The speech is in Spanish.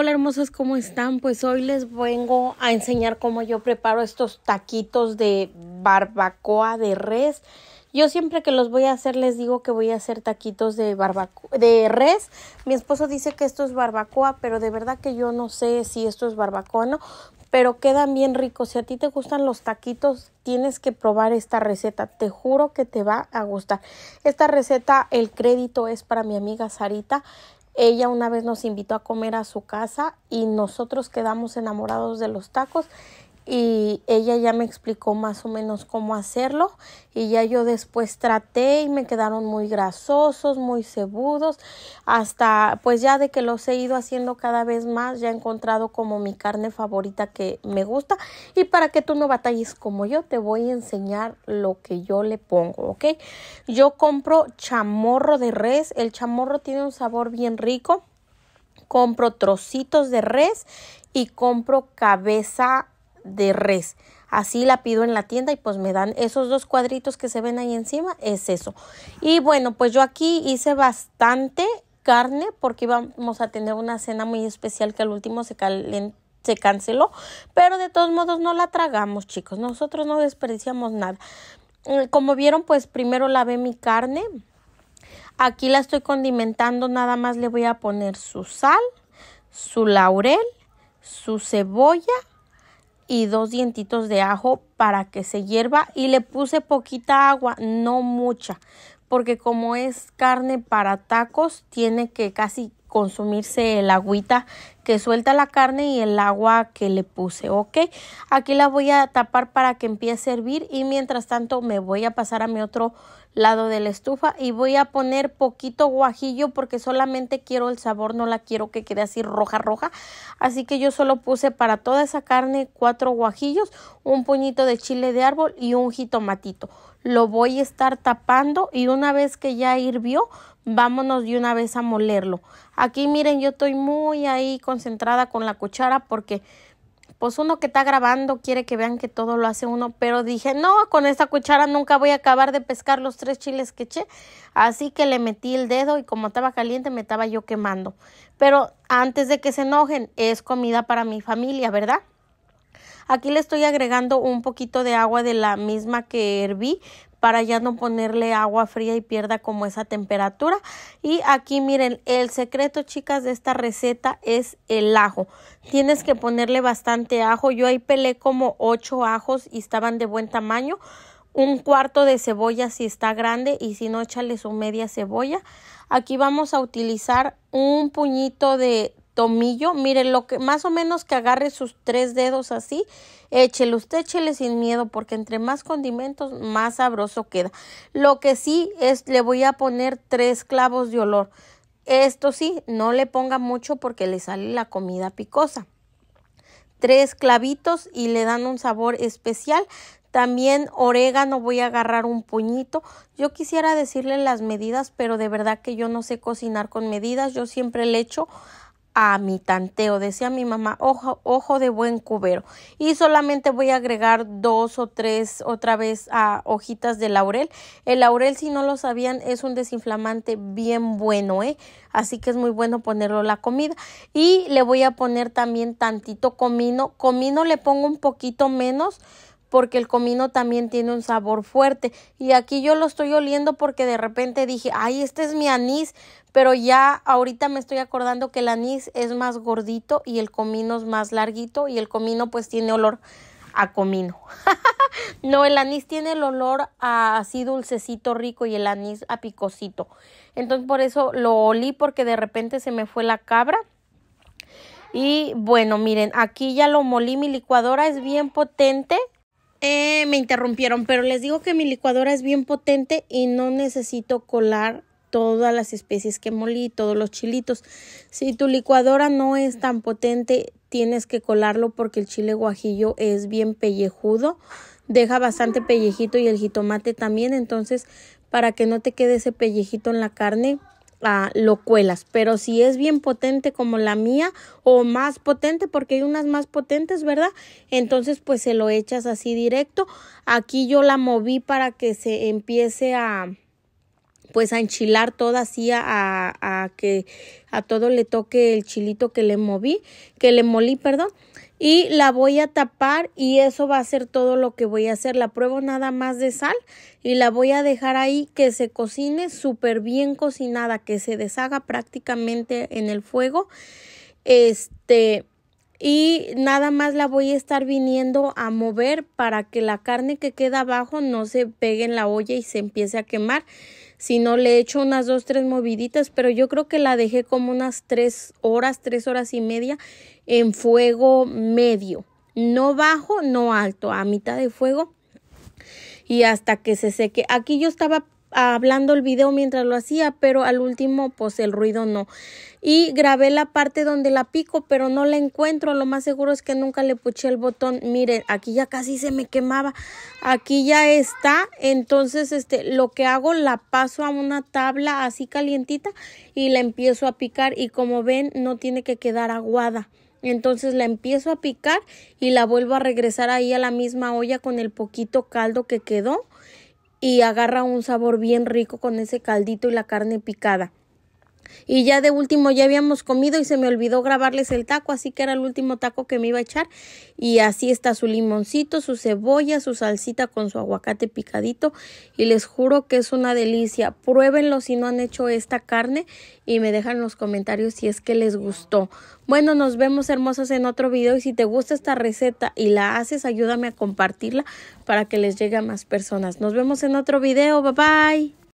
Hola hermosas, ¿cómo están? Pues hoy les vengo a enseñar cómo yo preparo estos taquitos de barbacoa de res. Yo siempre que los voy a hacer les digo que voy a hacer taquitos de barbacoa de res. Mi esposo dice que esto es barbacoa, pero de verdad que yo no sé si esto es barbacoa o no, pero quedan bien ricos. Si a ti te gustan los taquitos, tienes que probar esta receta. Te juro que te va a gustar. Esta receta, el crédito es para mi amiga Sarita. Ella una vez nos invitó a comer a su casa y nosotros quedamos enamorados de los tacos y ella ya me explicó más o menos cómo hacerlo y ya yo después traté y me quedaron muy grasosos, muy cebudos, hasta pues ya de que los he ido haciendo cada vez más, ya he encontrado como mi carne favorita que me gusta y para que tú no batalles como yo, te voy a enseñar lo que yo le pongo, ¿ok? Yo compro chamorro de res, el chamorro tiene un sabor bien rico, compro trocitos de res y compro cabeza de res. Así la pido en la tienda y pues me dan esos dos cuadritos que se ven ahí encima, es eso. Y bueno, pues yo aquí hice bastante carne porque íbamos a tener una cena muy especial que al último se se canceló, pero de todos modos no la tragamos, chicos. Nosotros no desperdiciamos nada. Mm, como vieron, pues primero lavé mi carne. Aquí la estoy condimentando, nada más le voy a poner su sal, su laurel, su cebolla y dos dientitos de ajo para que se hierva y le puse poquita agua, no mucha, porque como es carne para tacos, tiene que casi consumirse el agüita que suelta la carne y el agua que le puse, ¿ok? Aquí la voy a tapar para que empiece a hervir y mientras tanto me voy a pasar a mi otro lado de la estufa y voy a poner poquito guajillo porque solamente quiero el sabor, no la quiero que quede así roja roja, así que yo solo puse para toda esa carne cuatro guajillos, un puñito de chile de árbol y un jitomatito. Lo voy a estar tapando y una vez que ya hirvió vámonos de una vez a molerlo. Aquí miren, yo estoy muy ahí concentrada con la cuchara porque pues uno que está grabando quiere que vean que todo lo hace uno, pero dije, no, con esta cuchara nunca voy a acabar de pescar los tres chiles que eché, así que le metí el dedo y como estaba caliente me estaba yo quemando. Pero antes de que se enojen, es comida para mi familia, ¿verdad? Aquí le estoy agregando un poquito de agua de la misma que herví para ya no ponerle agua fría y pierda como esa temperatura. Y aquí miren, el secreto chicas de esta receta es el ajo. Tienes que ponerle bastante ajo. Yo ahí pelé como 8 ajos y estaban de buen tamaño. Un cuarto de cebolla si está grande y si no, échale su media cebolla. Aquí vamos a utilizar un puñito de tomillo, mire lo que más o menos que agarre sus tres dedos así, échele usted, échele sin miedo, porque entre más condimentos, más sabroso queda. Lo que sí es, le voy a poner tres clavos de olor. Esto sí, no le ponga mucho porque le sale la comida picosa. Tres clavitos y le dan un sabor especial. También orégano voy a agarrar un puñito. Yo quisiera decirle las medidas, pero de verdad que yo no sé cocinar con medidas. Yo siempre le echo a mi tanteo, decía mi mamá, ojo, ojo de buen cubero. Y solamente voy a agregar dos o tres otra vez a hojitas de laurel. El laurel, si no lo sabían, es un desinflamante bien bueno, ¿eh? Así que es muy bueno ponerlo la comida. Y le voy a poner también tantito comino. Comino le pongo un poquito menos porque el comino también tiene un sabor fuerte y aquí yo lo estoy oliendo porque de repente dije, ay, este es mi anís, pero ya ahorita me estoy acordando que el anís es más gordito y el comino es más larguito y el comino pues tiene olor a comino. no, el anís tiene el olor a así dulcecito rico y el anís a picosito. Entonces por eso lo olí porque de repente se me fue la cabra. Y bueno, miren, aquí ya lo molí, mi licuadora es bien potente, eh, me interrumpieron, pero les digo que mi licuadora es bien potente y no necesito colar todas las especies que molí, todos los chilitos. Si tu licuadora no es tan potente, tienes que colarlo porque el chile guajillo es bien pellejudo, deja bastante pellejito y el jitomate también, entonces para que no te quede ese pellejito en la carne, lo cuelas. Pero si es bien potente como la mía o más potente, porque hay unas más potentes, ¿verdad? Entonces pues se lo echas así directo. Aquí yo la moví para que se empiece a pues a enchilar toda así a, que a todo le toque el chilito que le moví, que le molí, perdón. Y la voy a tapar y eso va a ser todo lo que voy a hacer. La pruebo nada más de sal y la voy a dejar ahí que se cocine súper bien cocinada, que se deshaga prácticamente en el fuego. Este, y nada más la voy a estar viniendo a mover para que la carne que queda abajo no se pegue en la olla y se empiece a quemar. Si no, le echo unas dos, tres moviditas, pero yo creo que la dejé como unas tres horas, tres horas y media en fuego medio. No bajo, no alto, a mitad de fuego y hasta que se seque. Aquí yo estaba hablando el video mientras lo hacía, pero al último pues el ruido no. Y grabé la parte donde la pico, pero no la encuentro. Lo más seguro es que nunca le puché el botón. Miren, aquí ya casi se me quemaba. Aquí ya está. Entonces, este, lo que hago, la paso a una tabla así calientita y la empiezo a picar. Y como ven, no tiene que quedar aguada. Entonces la empiezo a picar y la vuelvo a regresar ahí a la misma olla con el poquito caldo que quedó y agarra un sabor bien rico con ese caldito y la carne picada. Y ya de último ya habíamos comido y se me olvidó grabarles el taco, así que era el último taco que me iba a echar. Y así está su limoncito, su cebolla, su salsita con su aguacate picadito. Y les juro que es una delicia. Pruébenlo si no han hecho esta carne y me dejan en los comentarios si es que les gustó. Bueno, nos vemos hermosas en otro video y si te gusta esta receta y la haces, ayúdame a compartirla para que les llegue a más personas. Nos vemos en otro video. Bye bye.